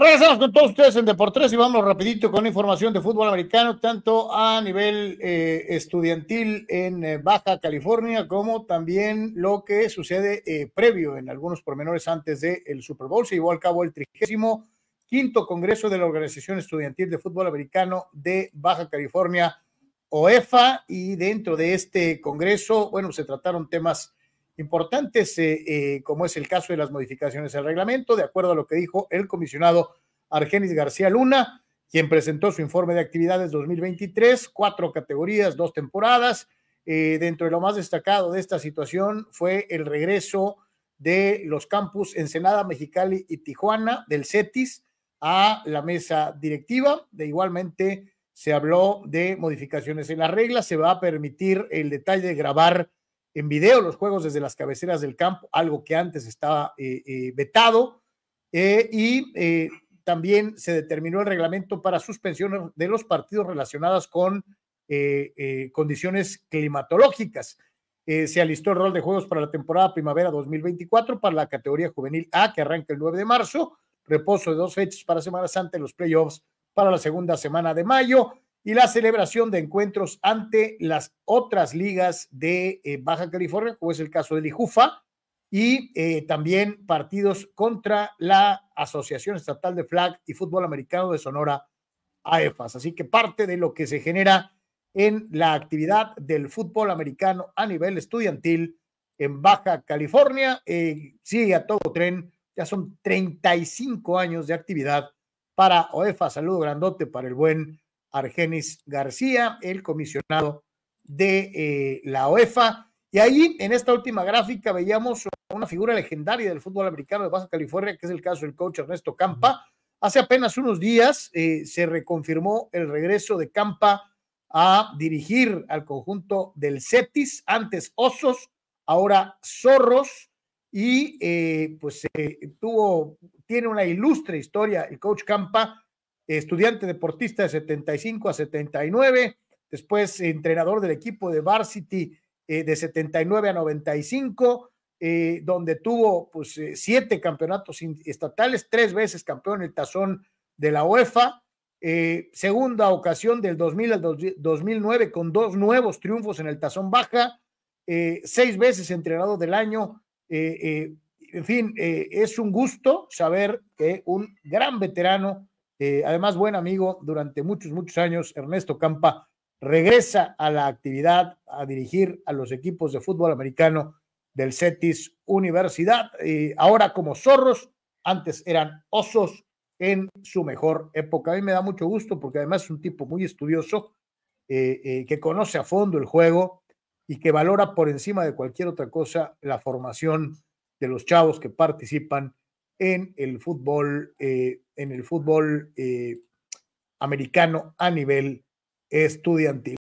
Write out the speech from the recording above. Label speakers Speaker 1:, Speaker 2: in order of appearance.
Speaker 1: Regresamos con todos ustedes en Deportes y vamos rapidito con información de fútbol americano, tanto a nivel eh, estudiantil en eh, Baja California como también lo que sucede eh, previo en algunos pormenores antes del Super Bowl. Se llevó a cabo el 35 quinto Congreso de la Organización Estudiantil de Fútbol Americano de Baja California, OEFA, y dentro de este Congreso, bueno, se trataron temas importantes, eh, eh, como es el caso de las modificaciones al reglamento, de acuerdo a lo que dijo el comisionado Argenis García Luna, quien presentó su informe de actividades 2023, cuatro categorías, dos temporadas. Eh, dentro de lo más destacado de esta situación fue el regreso de los campus Ensenada, Mexicali y Tijuana del CETIS a la mesa directiva. De igualmente se habló de modificaciones en las reglas, se va a permitir el detalle de grabar en video los juegos desde las cabeceras del campo, algo que antes estaba eh, eh, vetado, eh, y también se determinó el reglamento para suspensión de los partidos relacionados con condiciones climatológicas. se alistó el rol de juegos para la temporada primavera 2024 para la categoría juvenil A, que arranca el 9 de marzo, reposo de dos fechas para Semana Santa y los playoffs para la segunda semana de mayo y la celebración de encuentros ante las otras ligas de eh, Baja California, como es el caso del IJUFA, y eh, también partidos contra la Asociación Estatal de Flag y Fútbol Americano de Sonora, AEFAS. Así que parte de lo que se genera en la actividad del fútbol americano a nivel estudiantil en Baja California eh, sigue a todo tren. Ya son 35 años de actividad para OEFA. Saludo grandote para el buen Argenis García, el comisionado de eh, la UEFA. Y ahí, en esta última gráfica, veíamos una figura legendaria del fútbol americano de Baja California, que es el caso del coach Ernesto Campa. Hace apenas unos días eh, se reconfirmó el regreso de Campa a dirigir al conjunto del Cetis, antes Osos, ahora Zorros, y eh, pues tuvo, tiene una ilustre historia el coach Campa, estudiante deportista de 75 a 79, después entrenador del equipo de varsity eh, de 79 a 95, eh, donde tuvo pues eh, siete campeonatos estatales, tres veces campeón en el tazón de la UEFA, segunda ocasión del 2000 al 2009 con dos nuevos triunfos en el tazón baja, seis veces entrenador del año. en fin, es un gusto saber que un gran veterano eh, además, buen amigo durante muchos, muchos años, Ernesto Campa regresa a la actividad a dirigir a los equipos de fútbol americano del CETIS Universidad, y ahora como zorros, antes eran osos en su mejor época. A mí me da mucho gusto porque además es un tipo muy estudioso, eh, eh, que conoce a fondo el juego y que valora por encima de cualquier otra cosa la formación de los chavos que participan en el fútbol, eh, en el fútbol eh, americano a nivel estudiantil.